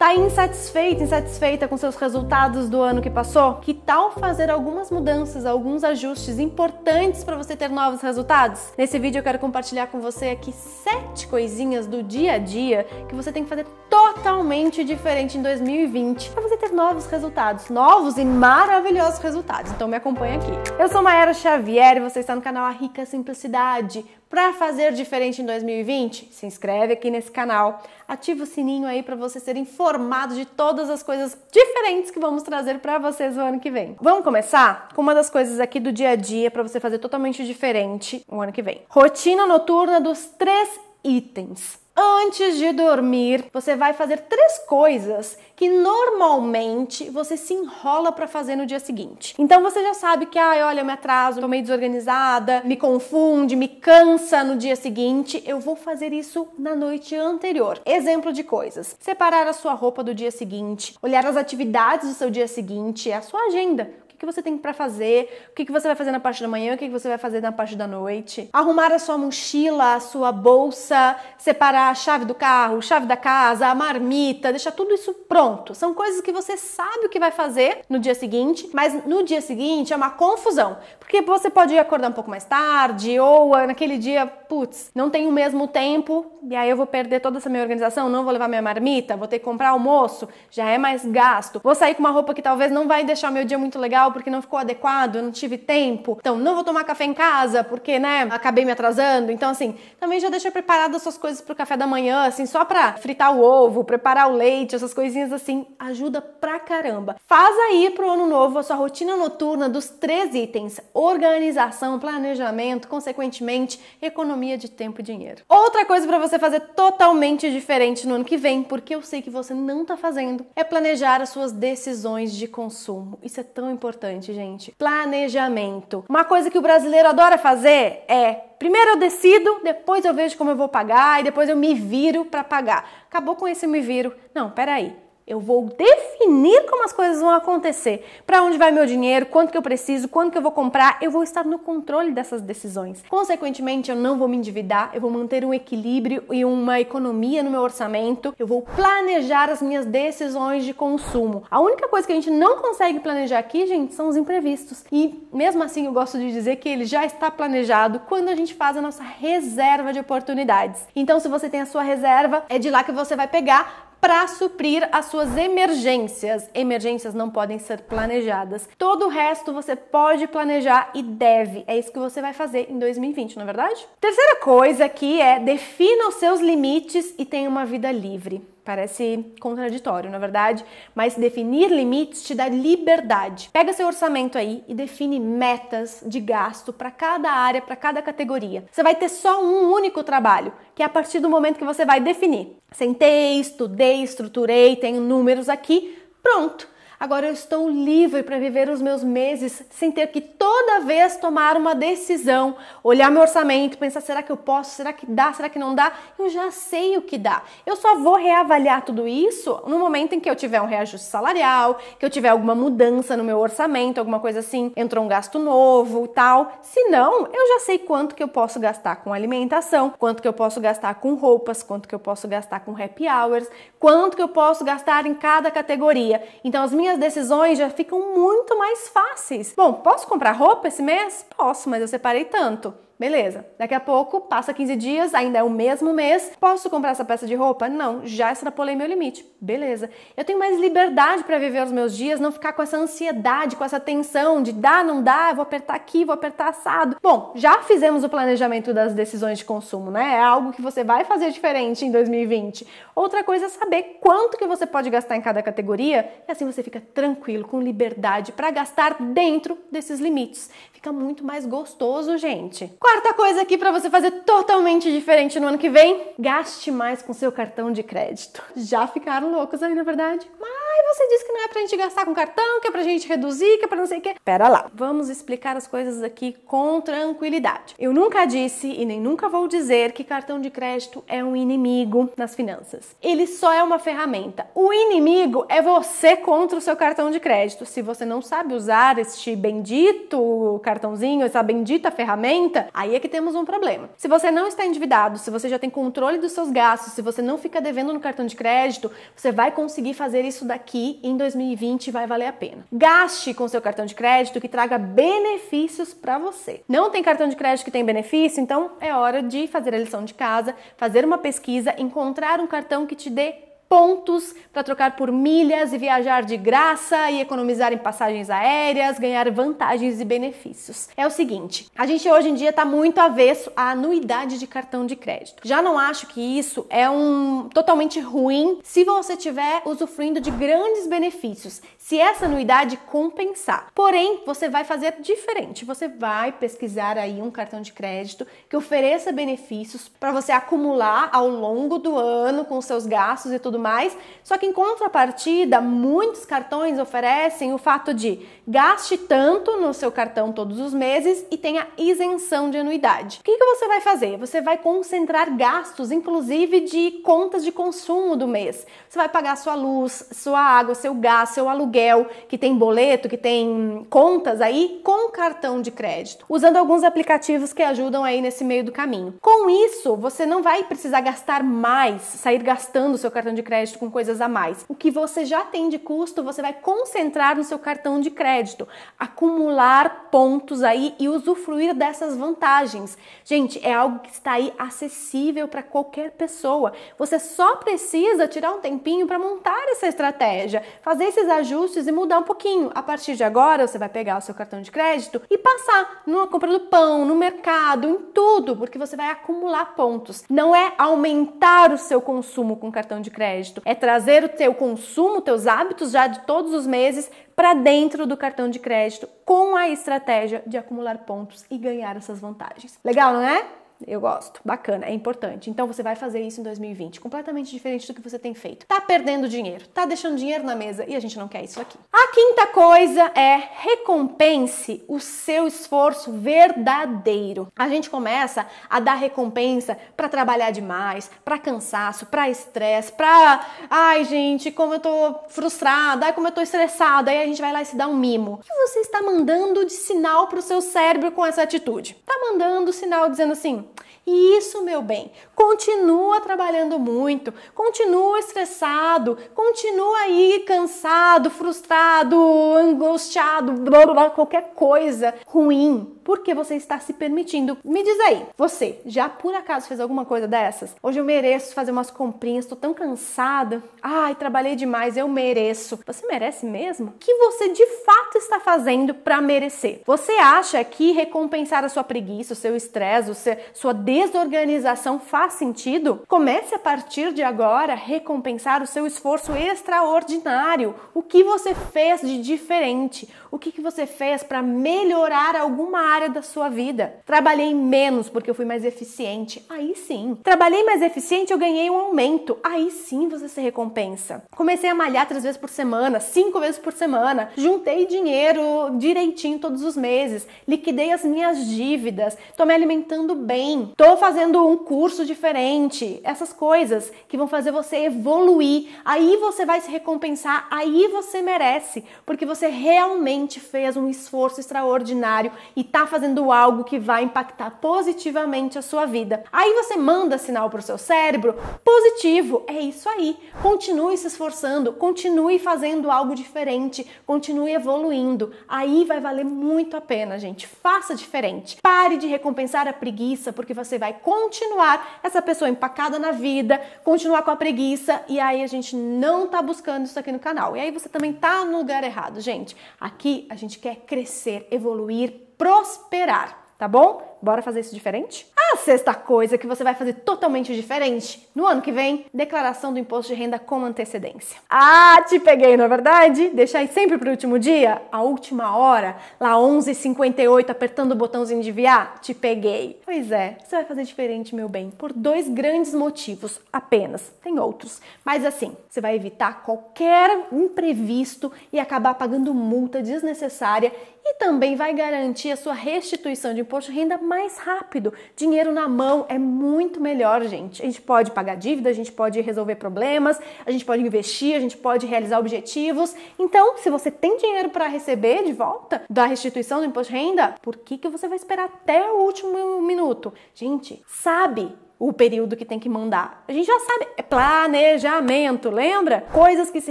Tá insatisfeita, insatisfeita com seus resultados do ano que passou? Que tal fazer algumas mudanças, alguns ajustes importantes para você ter novos resultados? Nesse vídeo eu quero compartilhar com você aqui sete coisinhas do dia a dia que você tem que fazer totalmente diferente em 2020 para você ter novos resultados, novos e maravilhosos resultados. Então me acompanha aqui. Eu sou Maera Xavier e você está no canal A Rica Simplicidade. Para fazer diferente em 2020, se inscreve aqui nesse canal, ativa o sininho aí para você ser informado informado de todas as coisas diferentes que vamos trazer para vocês o ano que vem. Vamos começar com uma das coisas aqui do dia a dia para você fazer totalmente diferente o ano que vem. Rotina noturna dos três itens. Antes de dormir, você vai fazer três coisas que normalmente você se enrola para fazer no dia seguinte. Então você já sabe que, ai, olha, eu me atraso, tô meio desorganizada, me confunde, me cansa no dia seguinte. Eu vou fazer isso na noite anterior. Exemplo de coisas: separar a sua roupa do dia seguinte, olhar as atividades do seu dia seguinte, é a sua agenda que você tem para fazer, o que, que você vai fazer na parte da manhã, o que, que você vai fazer na parte da noite. Arrumar a sua mochila, a sua bolsa, separar a chave do carro, a chave da casa, a marmita, deixar tudo isso pronto. São coisas que você sabe o que vai fazer no dia seguinte, mas no dia seguinte é uma confusão, porque você pode acordar um pouco mais tarde ou ah, naquele dia, putz, não tem o mesmo tempo e aí eu vou perder toda essa minha organização, não vou levar minha marmita, vou ter que comprar almoço, já é mais gasto. Vou sair com uma roupa que talvez não vai deixar o meu dia muito legal porque não ficou adequado, eu não tive tempo. Então, não vou tomar café em casa porque, né, acabei me atrasando. Então, assim, também já deixa preparado as suas coisas pro café da manhã, assim, só pra fritar o ovo, preparar o leite, essas coisinhas assim, ajuda pra caramba. Faz aí pro ano novo a sua rotina noturna dos três itens: organização, planejamento, consequentemente, economia de tempo e dinheiro. Outra coisa para você você fazer totalmente diferente no ano que vem, porque eu sei que você não está fazendo, é planejar as suas decisões de consumo. Isso é tão importante, gente. Planejamento. Uma coisa que o brasileiro adora fazer é Primeiro eu decido, depois eu vejo como eu vou pagar e depois eu me viro para pagar. Acabou com esse me viro. Não, peraí. Eu vou definir como as coisas vão acontecer, para onde vai meu dinheiro, quanto que eu preciso, quanto que eu vou comprar. Eu vou estar no controle dessas decisões. Consequentemente, eu não vou me endividar, eu vou manter um equilíbrio e uma economia no meu orçamento. Eu vou planejar as minhas decisões de consumo. A única coisa que a gente não consegue planejar aqui, gente, são os imprevistos. E mesmo assim, eu gosto de dizer que ele já está planejado quando a gente faz a nossa reserva de oportunidades. Então, se você tem a sua reserva, é de lá que você vai pegar para suprir as suas emergências. Emergências não podem ser planejadas. Todo o resto você pode planejar e deve. É isso que você vai fazer em 2020, não é verdade? Terceira coisa aqui é defina os seus limites e tenha uma vida livre. Parece contraditório, na é verdade, mas definir limites te dá liberdade. Pega seu orçamento aí e define metas de gasto para cada área, para cada categoria. Você vai ter só um único trabalho, que é a partir do momento que você vai definir. Sentei, estudei, estruturei, tenho números aqui, pronto. Agora eu estou livre para viver os meus meses sem ter que toda vez tomar uma decisão, olhar meu orçamento, pensar será que eu posso, será que dá, será que não dá? Eu já sei o que dá. Eu só vou reavaliar tudo isso no momento em que eu tiver um reajuste salarial, que eu tiver alguma mudança no meu orçamento, alguma coisa assim, entrou um gasto novo, tal. Se não, eu já sei quanto que eu posso gastar com alimentação, quanto que eu posso gastar com roupas, quanto que eu posso gastar com happy hours, quanto que eu posso gastar em cada categoria. Então as minhas minhas decisões já ficam muito mais fáceis. Bom, posso comprar roupa esse mês? Posso, mas eu separei tanto. Beleza. Daqui a pouco, passa 15 dias, ainda é o mesmo mês. Posso comprar essa peça de roupa? Não, já extrapolei meu limite. Beleza. Eu tenho mais liberdade para viver os meus dias, não ficar com essa ansiedade, com essa tensão de dá, não dá, vou apertar aqui, vou apertar assado. Bom, já fizemos o planejamento das decisões de consumo, né? É algo que você vai fazer diferente em 2020. Outra coisa é saber quanto que você pode gastar em cada categoria, e assim você fica tranquilo, com liberdade para gastar dentro desses limites. Fica muito mais gostoso, gente. Quarta coisa aqui para você fazer totalmente diferente no ano que vem: gaste mais com seu cartão de crédito. Já ficaram loucos aí, na verdade? Mas Ai, você disse que não é pra gente gastar com cartão, que é pra gente reduzir, que é pra não sei o quê. Pera lá. Vamos explicar as coisas aqui com tranquilidade. Eu nunca disse e nem nunca vou dizer que cartão de crédito é um inimigo nas finanças. Ele só é uma ferramenta. O inimigo é você contra o seu cartão de crédito. Se você não sabe usar este bendito cartãozinho, essa bendita ferramenta, aí é que temos um problema. Se você não está endividado, se você já tem controle dos seus gastos, se você não fica devendo no cartão de crédito, você vai conseguir fazer isso daqui aqui em 2020 vai valer a pena. Gaste com seu cartão de crédito que traga benefícios para você. Não tem cartão de crédito que tem benefício, então é hora de fazer a lição de casa, fazer uma pesquisa, encontrar um cartão que te dê pontos para trocar por milhas e viajar de graça e economizar em passagens aéreas, ganhar vantagens e benefícios. É o seguinte, a gente hoje em dia está muito avesso à anuidade de cartão de crédito. Já não acho que isso é um totalmente ruim se você tiver usufruindo de grandes benefícios, se essa anuidade compensar. Porém, você vai fazer diferente. Você vai pesquisar aí um cartão de crédito que ofereça benefícios para você acumular ao longo do ano com seus gastos e tudo mais. Só que em contrapartida, muitos cartões oferecem o fato de gaste tanto no seu cartão todos os meses e tenha isenção de anuidade. O que, que você vai fazer? Você vai concentrar gastos, inclusive de contas de consumo do mês. Você vai pagar sua luz, sua água, seu gás, seu aluguel, que tem boleto, que tem contas aí, com cartão de crédito, usando alguns aplicativos que ajudam aí nesse meio do caminho. Com isso, você não vai precisar gastar mais, sair gastando seu cartão de crédito crédito com coisas a mais. O que você já tem de custo, você vai concentrar no seu cartão de crédito, acumular pontos aí e usufruir dessas vantagens. Gente, é algo que está aí acessível para qualquer pessoa. Você só precisa tirar um tempinho para montar essa estratégia, fazer esses ajustes e mudar um pouquinho. A partir de agora, você vai pegar o seu cartão de crédito e passar numa compra do pão, no mercado, em tudo, porque você vai acumular pontos. Não é aumentar o seu consumo com cartão de crédito crédito. É trazer o teu consumo, teus hábitos já de todos os meses para dentro do cartão de crédito com a estratégia de acumular pontos e ganhar essas vantagens. Legal, não é? Eu gosto. Bacana, é importante. Então você vai fazer isso em 2020, completamente diferente do que você tem feito. Tá perdendo dinheiro, tá deixando dinheiro na mesa e a gente não quer isso aqui. A quinta coisa é recompense o seu esforço verdadeiro. A gente começa a dar recompensa para trabalhar demais, para cansaço, para estresse, para ai, gente, como eu tô frustrada, ai, como eu tô estressada, aí a gente vai lá e se dá um mimo. O que você está mandando de sinal pro seu cérebro com essa atitude? Tá mandando sinal dizendo assim: e isso, meu bem, continua trabalhando muito, continua estressado, continua aí cansado, frustrado, angustiado, blá, blá, blá, qualquer coisa ruim porque você está se permitindo. Me diz aí, você já por acaso fez alguma coisa dessas? Hoje eu mereço fazer umas comprinhas, tô tão cansada. Ai, trabalhei demais, eu mereço. Você merece mesmo? O que você de fato está fazendo para merecer? Você acha que recompensar a sua preguiça, o seu estresse, sua desorganização faz sentido? Comece a partir de agora a recompensar o seu esforço extraordinário. O que você fez de diferente? O que, que você fez para melhorar alguma área da sua vida? Trabalhei menos porque eu fui mais eficiente. Aí sim. Trabalhei mais eficiente, eu ganhei um aumento. Aí sim você se recompensa. Comecei a malhar três vezes por semana, cinco vezes por semana. Juntei dinheiro direitinho todos os meses. Liquidei as minhas dívidas. Tô me alimentando bem. Tô fazendo um curso diferente. Essas coisas que vão fazer você evoluir. Aí você vai se recompensar. Aí você merece. Porque você realmente gente fez um esforço extraordinário e está fazendo algo que vai impactar positivamente a sua vida. Aí você manda sinal para o seu cérebro positivo, é isso aí. Continue se esforçando, continue fazendo algo diferente, continue evoluindo. Aí vai valer muito a pena, gente. Faça diferente. Pare de recompensar a preguiça, porque você vai continuar essa pessoa empacada na vida, continuar com a preguiça e aí a gente não tá buscando isso aqui no canal. E aí você também tá no lugar errado, gente. Aqui Aqui a gente quer crescer, evoluir, prosperar, tá bom? bora fazer isso diferente? A sexta coisa que você vai fazer totalmente diferente no ano que vem: declaração do imposto de renda com antecedência. Ah, te peguei, não é verdade? Deixar sempre para o último dia, a última hora, lá 11h58, apertando o botãozinho de enviar? Te peguei. Pois é, você vai fazer diferente, meu bem, por dois grandes motivos apenas. Tem outros, mas assim, você vai evitar qualquer imprevisto e acabar pagando multa desnecessária e também vai garantir a sua restituição de imposto de renda mais rápido. Dinheiro na mão é muito melhor, gente. A gente pode pagar dívida, a gente pode resolver problemas, a gente pode investir, a gente pode realizar objetivos. Então, se você tem dinheiro para receber de volta da restituição do imposto de renda, por que, que você vai esperar até o último minuto? Gente, sabe o período que tem que mandar. A gente já sabe, é planejamento, lembra? Coisas que se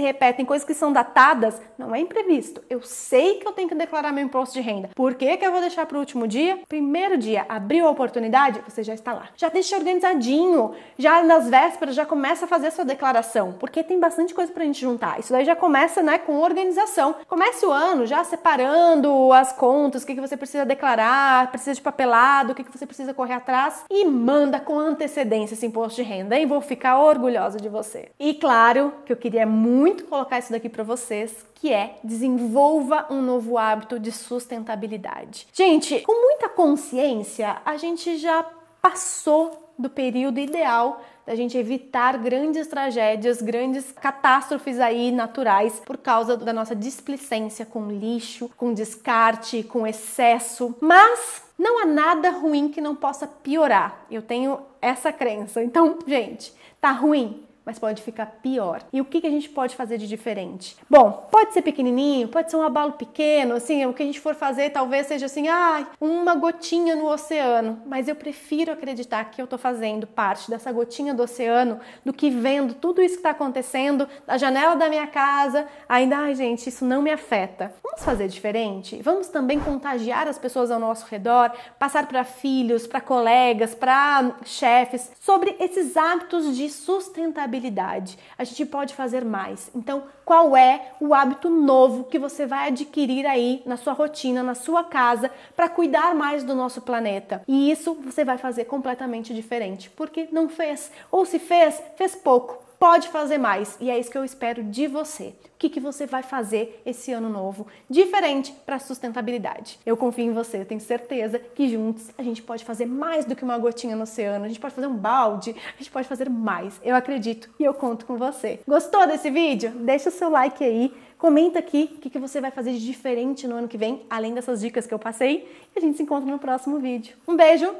repetem, coisas que são datadas, não é imprevisto. Eu sei que eu tenho que declarar meu imposto de renda. Por que, que eu vou deixar para o último dia? Primeiro dia, abriu a oportunidade, você já está lá. Já deixa organizadinho, já nas vésperas já começa a fazer a sua declaração, porque tem bastante coisa para a gente juntar. Isso daí já começa, né, com organização. Comece o ano já separando as contas, o que, que você precisa declarar, precisa de papelado, o que, que você precisa correr atrás e manda com antecedência antecedência esse imposto de renda, hein? Vou ficar orgulhosa de você. E claro que eu queria muito colocar isso daqui para vocês, que é desenvolva um novo hábito de sustentabilidade. Gente, com muita consciência, a gente já passou do período ideal da gente evitar grandes tragédias, grandes catástrofes aí naturais por causa da nossa displicência com lixo, com descarte, com excesso. Mas não há nada ruim que não possa piorar. Eu tenho essa crença. Então, gente, tá ruim? mas pode ficar pior. E o que, a gente pode fazer de diferente? Bom, pode ser pequenininho, pode ser um abalo pequeno, assim, o que a gente for fazer talvez seja assim, ah, uma gotinha no oceano, mas eu prefiro acreditar que eu estou fazendo parte dessa gotinha do oceano do que vendo tudo isso que está acontecendo da janela da minha casa, ainda, ai ah, gente, isso não me afeta. Vamos fazer diferente? Vamos também contagiar as pessoas ao nosso redor, passar para filhos, para colegas, para chefes, sobre esses hábitos de sustentabilidade habilidade, A gente pode fazer mais. Então, qual é o hábito novo que você vai adquirir aí na sua rotina, na sua casa, para cuidar mais do nosso planeta? E isso você vai fazer completamente diferente, porque não fez. Ou se fez, fez pouco pode fazer mais. E é isso que eu espero de você. O que, que você vai fazer esse ano novo diferente para sustentabilidade? Eu confio em você, eu tenho certeza que juntos a gente pode fazer mais do que uma gotinha no oceano, a gente pode fazer um balde, a gente pode fazer mais. Eu acredito e eu conto com você. Gostou desse vídeo? Deixa o seu like aí. Comenta aqui o que, que você vai fazer de diferente no ano que vem, além dessas dicas que eu passei. E a gente se encontra no próximo vídeo. Um beijo,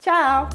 tchau!